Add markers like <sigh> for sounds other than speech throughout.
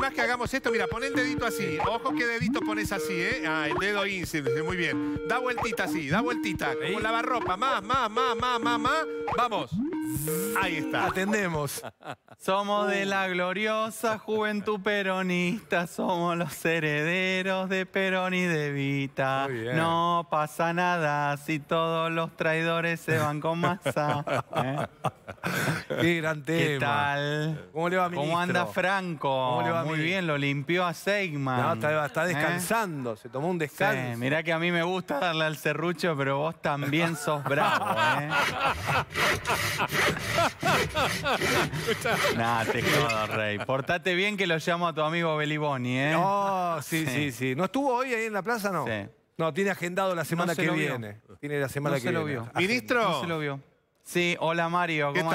más que hagamos esto, mira, pon el dedito así. Ojo que dedito pones así, ¿eh? Ah, el dedo índice, muy bien. Da vueltita así, da vueltita. Como lavarropa, más, más, más, más, más, más. Vamos. Ahí está. Atendemos. <laughs> Somos de la gloriosa juventud peronista, somos los herederos de Perón y de Vita. No pasa nada si todos los traidores se van con masa. <laughs> ¿eh? Qué gran ¿Qué tal? ¿Cómo le va, ¿Cómo anda Franco? va, Muy bien, lo limpió a Seigman. No, está, ¿Eh? descansando, se tomó un descanso. mirá que a mí me gusta darle al serrucho, pero vos también sos <laughs> bravo, ¿eh? te jodo, Rey. Portate bien que lo llamo a tu amigo Beliboni, ¿eh? No, sí, sí, sí, ¿No estuvo hoy ahí en la plaza, no? Sí. No, tiene agendado la semana que viene. Tiene la semana que viene. Lo vio. Ministro. No se lo vio. Sí, hola Mario, ¿cómo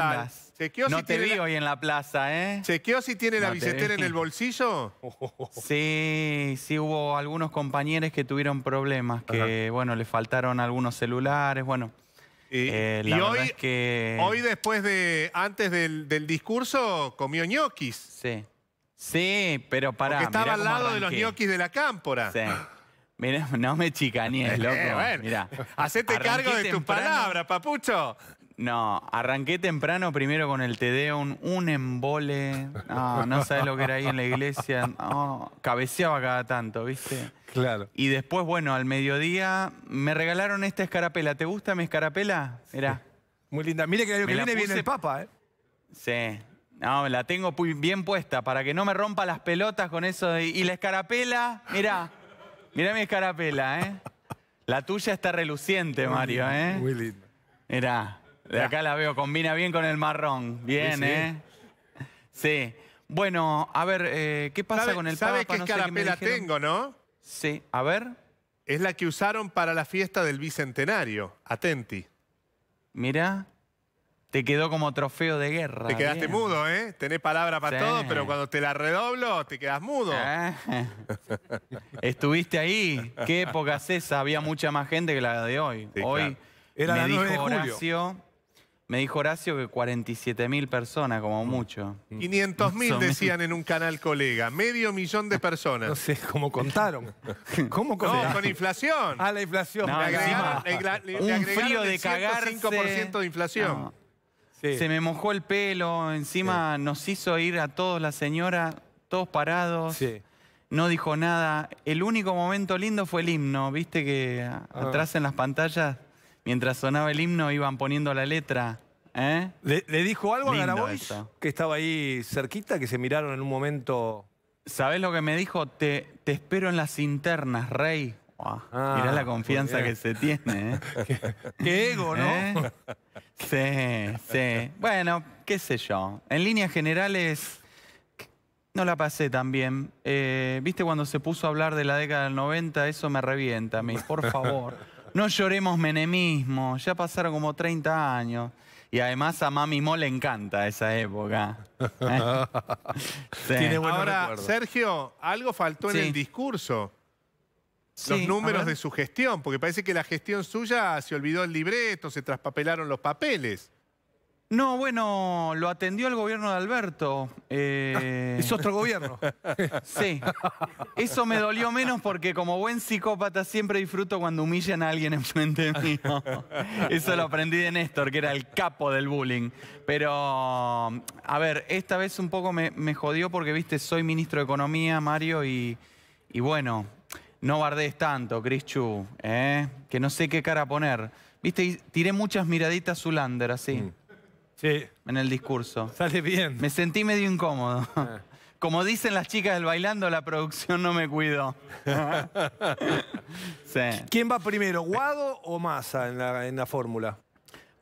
¿Qué no te vi hoy en la plaza, ¿eh? ¿Chequeó si tiene la billetera en el bolsillo? <laughs> Sí, sí hubo algunos compañeros que tuvieron problemas, que bueno, le faltaron algunos celulares, bueno. Y, eh, la hoy, que... hoy después de, antes del, discurso, comió ñoquis. Sí. Sí, pero para. Porque estaba al lado de los ñoquis de la cámpora. Sí. Mirá, <laughs> no me chicanies, <laughs> eh, loco. Mirá. Hacete cargo de tus palabras, papucho. No, arranqué temprano primero con el TD un embole. No, no sabes lo que era ahí en la iglesia. No, cabeceaba cada tanto, ¿viste? Claro. Y después, bueno, al mediodía me regalaron esta escarapela. ¿Te gusta mi escarapela? Era Muy linda. Mire que viene bien Papa, ¿eh? Sí. No, la tengo bien puesta para que no me rompa las pelotas con eso. Y la escarapela, Mira, mira mi escarapela, ¿eh? La tuya está reluciente, Mario, ¿eh? Muy linda. Mirá. De acá la veo, combina bien con el marrón. Bien, ¿eh? Sí. Bueno, a ver, eh, ¿qué pasa con el papa? ¿Sabes qué escarapela tengo, no? Sí, a ver. Es la que usaron para la fiesta del Bicentenario. Atenti. Mira, te quedó como trofeo de guerra. Te quedaste mudo, ¿eh? Tenés palabra para todo, pero cuando te la redoblo, te quedas mudo. Eh. <laughs> Estuviste ahí. Qué época es esa. Había mucha más gente que la de hoy. hoy Era la de julio. Me dijo Horacio que 47 mil personas, como mm. mucho. 500.000, mm. decían en un canal colega. Medio millón de personas. <laughs> No sé cómo contaron. ¿Cómo contaron? No, con inflación. Ah, la inflación. le un de 5% de inflación. Se me mojó el pelo. Encima nos hizo ir a todos la señora, todos parados. No dijo nada. El único momento lindo fue el himno. Viste que ah. atrás en las pantallas mientras sonaba el himno iban poniendo la letra. ¿eh? ¿Le, dijo algo a Garaboy? Que estaba ahí cerquita, que se miraron en un momento... ¿Sabés lo que me dijo? Te, te espero en las internas, rey. Ah, mirá la confianza que se tiene. ¿eh? <laughs> qué, ego, ¿no? ¿Eh? Sí, sí. Bueno, qué sé yo. En líneas generales, no la pasé tan bien. ¿Viste cuando se puso a hablar de la década del 90? Eso me revienta a mí, por favor. <laughs> no lloremos menemismo, ya pasaron como 30 años. Y además a Mami Mo le encanta esa época. <laughs> Ahora, Sergio, algo faltó en el discurso. los números de su gestión, porque parece que la gestión suya se olvidó el libreto, se traspapelaron los papeles. No, bueno, lo atendió el gobierno de Alberto. Eh, es otro gobierno. Sí. Eso me dolió menos porque como buen psicópata siempre disfruto cuando humillan a alguien enfrente mío. Eso lo aprendí de Néstor, que era el capo del bullying. Pero, a ver, esta vez un poco me, jodió porque, viste, soy ministro de Economía, Mario, y, bueno, no bardés tanto, Chris Chu, ¿eh? que no sé qué cara poner. Viste, tiré muchas miraditas Zulander, así. Mm. Sí. En el discurso. Sale bien. Me sentí medio incómodo. Ah. <laughs> Como dicen las chicas del bailando, la producción no me cuidó. <laughs> ¿Quién va primero, Guado o Massa en la, fórmula?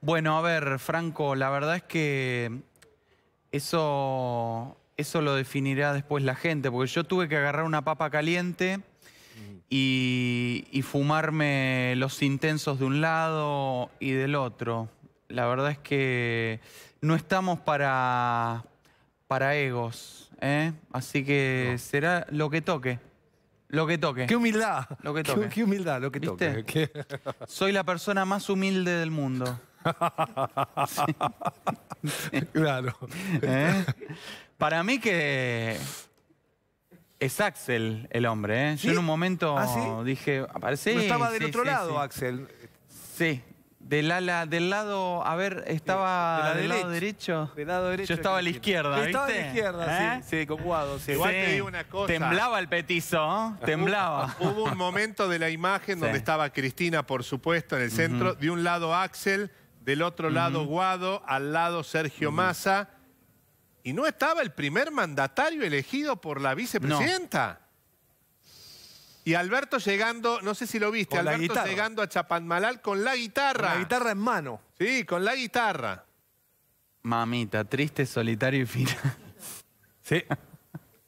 Bueno, a ver, Franco, la verdad es que eso, eso lo definirá después la gente, porque yo tuve que agarrar una papa caliente y, y fumarme los intensos de un lado y del otro. La verdad es que no estamos para, para egos, ¿eh? Así que será lo que toque. Lo que toque. ¡Qué humildad! Lo que toque. ¡Qué, qué humildad! qué humildad lo que toque Soy la persona más humilde del mundo. <laughs> Claro. ¿Eh? Para mí que es Axel el hombre. ¿eh? Yo en un momento ¿Ah, dije... Aparece, ah, estaba del otro lado Axel. Sí, del ala, del lado, a ver, eh, estaba del lado derecho. Del derecho. Yo estaba a la izquierda, ¿viste? Estaba a la izquierda, sí, ¿Eh? sí, con Guado. Igual te una cosa. Temblaba el petizo, ¿eh? Temblaba. <laughs> Hubo, un momento de la imagen donde estaba Cristina, por supuesto, en el centro. De un lado Axel, del otro lado Guado, al lado Sergio Massa. Y no estaba el primer mandatario elegido por la vicepresidenta. Y Alberto llegando, no sé si lo viste, Alberto llegando a Chapanmalal con la guitarra. la guitarra en mano. Sí, con la guitarra. Mamita, triste, solitario y final. sí.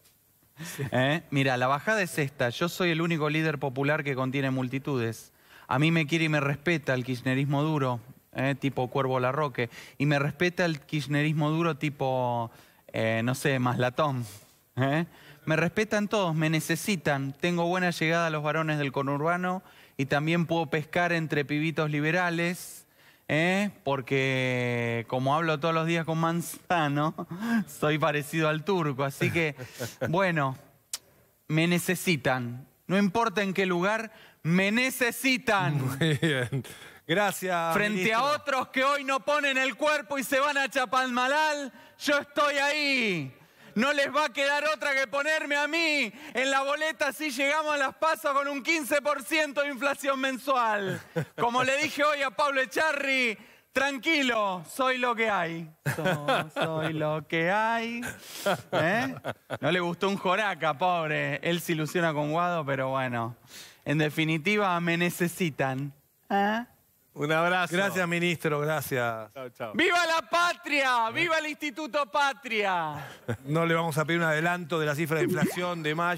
<laughs> ¿Eh? Mira, la bajada es esta. Yo soy el único líder popular que contiene multitudes. A mí me quiere y me respeta el kirchnerismo duro, ¿eh? tipo Cuervo Larroque. Y me respeta el kirchnerismo duro tipo, eh, no sé, Maslatón. ¿eh? Me respetan todos, me necesitan, tengo buena llegada a los varones del conurbano y también puedo pescar entre pibitos liberales, ¿eh? porque como hablo todos los días con Manzano, <laughs> soy parecido al turco, así que <laughs> bueno, me necesitan. No importa en qué lugar, me necesitan. bien. Gracias. Frente a otros que hoy no ponen el cuerpo y se van a Chapalmalal, yo estoy ahí no les va a quedar otra que ponerme a mí en la boleta si llegamos a las pasas con un 15% de inflación mensual. Como le dije hoy a Pablo Echarri, Tranquilo, soy lo que hay. soy lo que hay. ¿Eh? No le gustó un joraca, pobre. Él se ilusiona con Guado, pero bueno. En definitiva, me necesitan. ¿Eh? Un abrazo. Gracias, ministro, gracias. ¡Viva la patria! ¡Viva el Instituto Patria! No le vamos a pedir un adelanto de la cifra de inflación de mayo.